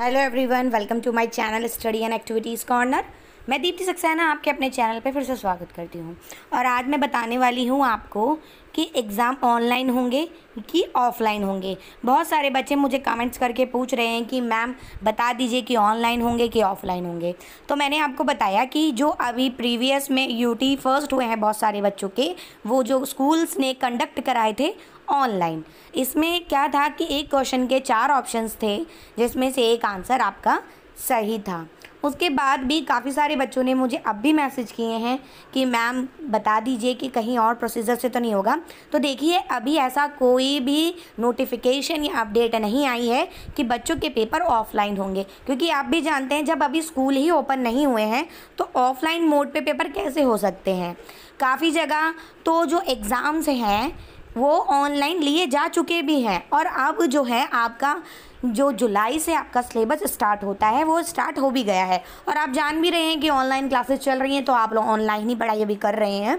hello everyone welcome to my channel study and activities corner मैं दीप्ति सक्सेना आपके अपने channel पर फिर से स्वागत करती हूँ और आज मैं बताने वाली हूँ आपको कि एग्ज़ाम ऑनलाइन होंगे कि ऑफ़लाइन होंगे बहुत सारे बच्चे मुझे कमेंट्स करके पूछ रहे हैं कि मैम बता दीजिए कि ऑनलाइन होंगे कि ऑफ़लाइन होंगे तो मैंने आपको बताया कि जो अभी प्रीवियस में यूटी फर्स्ट हुए हैं बहुत सारे बच्चों के वो जो स्कूल्स ने कंडक्ट कराए थे ऑनलाइन इसमें क्या था कि एक क्वेश्चन के चार ऑप्शंस थे जिसमें से एक आंसर आपका सही था उसके बाद भी काफ़ी सारे बच्चों ने मुझे अब भी मैसेज किए हैं कि मैम बता दीजिए कि कहीं और प्रोसीजर से तो नहीं होगा तो देखिए अभी ऐसा कोई भी नोटिफिकेशन या अपडेट नहीं आई है कि बच्चों के पेपर ऑफलाइन होंगे क्योंकि आप भी जानते हैं जब अभी स्कूल ही ओपन नहीं हुए हैं तो ऑफलाइन मोड पे पेपर कैसे हो सकते हैं काफ़ी जगह तो जो एग्ज़ाम्स हैं वो ऑनलाइन लिए जा चुके भी हैं और अब जो है आपका जो जुलाई से आपका सिलेबस स्टार्ट होता है वो स्टार्ट हो भी गया है और आप जान भी रहे हैं कि ऑनलाइन क्लासेस चल रही हैं तो आप लोग ऑनलाइन ही पढ़ाई अभी कर रहे हैं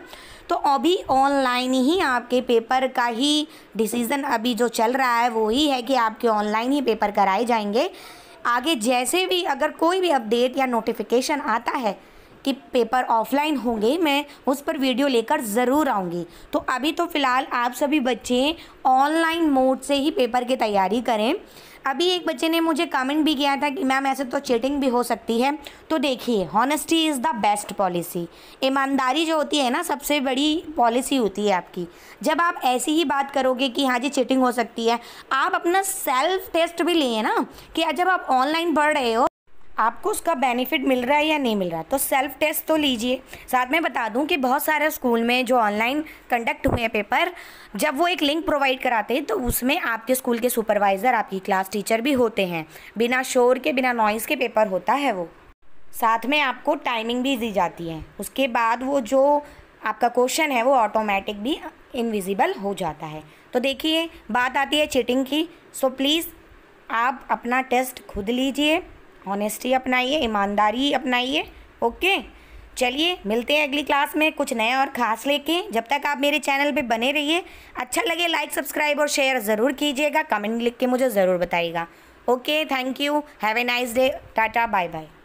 तो अभी ऑनलाइन ही आपके पेपर का ही डिसीज़न अभी जो चल रहा है वो ही है कि आपके ऑनलाइन ही पेपर कराए जाएंगे आगे जैसे भी अगर कोई भी अपडेट या नोटिफिकेशन आता है कि पेपर ऑफलाइन होंगे मैं उस पर वीडियो लेकर ज़रूर आऊँगी तो अभी तो फ़िलहाल आप सभी बच्चे ऑनलाइन मोड से ही पेपर की तैयारी करें अभी एक बच्चे ने मुझे कमेंट भी किया था कि मैम ऐसे तो चीटिंग भी हो सकती है तो देखिए honesty is the best policy ईमानदारी जो होती है ना सबसे बड़ी पॉलिसी होती है आपकी जब आप ऐसी ही बात करोगे कि हाँ जी चीटिंग हो सकती है आप अपना सेल्फ टेस्ट भी लिए ना कि जब आप ऑनलाइन पढ़ रहे हो आपको उसका बेनिफिट मिल रहा है या नहीं मिल रहा तो सेल्फ टेस्ट तो लीजिए साथ में बता दूं कि बहुत सारे स्कूल में जो ऑनलाइन कंडक्ट हुए हैं पेपर जब वो एक लिंक प्रोवाइड कराते हैं तो उसमें आपके स्कूल के सुपरवाइज़र आपकी क्लास टीचर भी होते हैं बिना शोर के बिना नॉइज़ के पेपर होता है वो साथ में आपको टाइमिंग भी दी जाती है उसके बाद वो जो आपका क्वेश्चन है वो ऑटोमेटिक भी इनविजिबल हो जाता है तो देखिए बात आती है चीटिंग की सो प्लीज़ आप अपना टेस्ट खुद लीजिए ऑनेस्टी अपनाइए ईमानदारी अपनाइए ओके चलिए मिलते हैं अगली क्लास में कुछ नया और ख़ास लेके जब तक आप मेरे चैनल पे बने रहिए अच्छा लगे लाइक सब्सक्राइब और शेयर ज़रूर कीजिएगा कमेंट लिख के मुझे ज़रूर बताइएगा okay thank you have a nice day tata bye bye